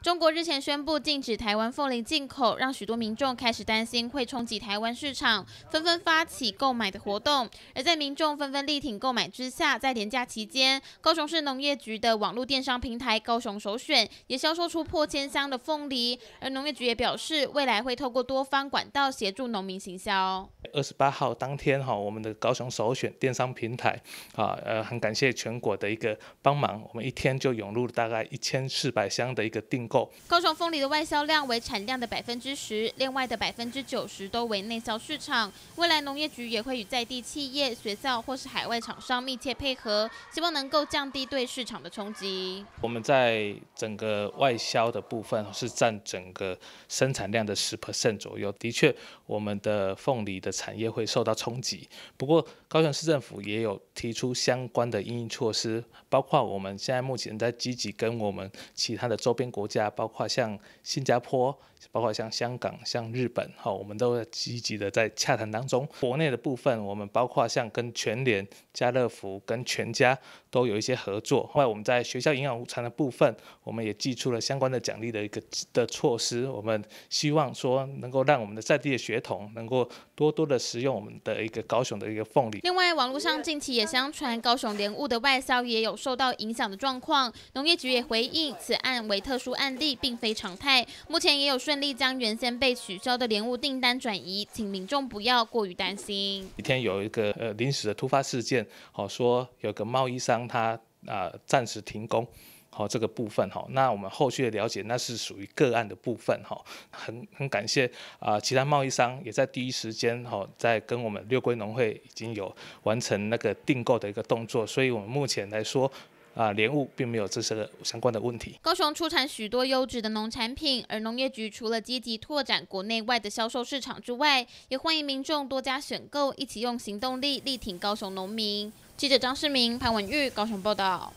中国日前宣布禁止台湾凤梨进口，让许多民众开始担心会冲击台湾市场，纷纷发起购买的活动。而在民众纷纷力挺购买之下，在廉假期间，高雄市农业局的网络电商平台“高雄首选”也销售出破千箱的凤梨。而农业局也表示，未来会透过多方管道协助农民行销。二十八号当天，哈，我们的高雄首选电商平台，啊，呃，很感谢全国的一个帮忙，我们一天就涌入大概一千四百箱的一个订。高雄凤梨的外销量为产量的百分之十，另外的百分之九十都为内销市场。未来农业局也会与在地企业、学校或是海外厂商密切配合，希望能够降低对市场的冲击。我们在整个外销的部分是占整个生产量的十 percent 左右，的确，我们的凤梨的产业会受到冲击。不过，高雄市政府也有提出相关的应应措施，包括我们现在目前在积极跟我们其他的周边国家。包括像新加坡，包括像香港，像日本，哦，我们都在积极的在洽谈当中。国内的部分，我们包括像跟全联、家乐福、跟全家都有一些合作。另外，我们在学校营养午餐的部分，我们也寄出了相关的奖励的一个的措施。我们希望说，能够让我们的在地的学童能够多多的使用我们的一个高雄的一个凤梨。另外，网络上近期也相传高雄莲雾的外销也有受到影响的状况。农业局也回应，此案为特殊案。案例并非常态，目前也有顺利将原先被取消的莲雾订单转移，请民众不要过于担心。一天有一个呃临时的突发事件，好说有个贸易商他啊暂时停工，好这个部分哈，那我们后续的了解那是属于个案的部分哈，很很感谢啊，其他贸易商也在第一时间哈，在跟我们六龟农会已经有完成那个订购的一个动作，所以我们目前来说。啊，莲雾并没有这些相关的问题。高雄出产许多优质的农产品，而农业局除了积极拓展国内外的销售市场之外，也欢迎民众多加选购，一起用行动力力挺高雄农民。记者张世明、潘文玉，高雄报道。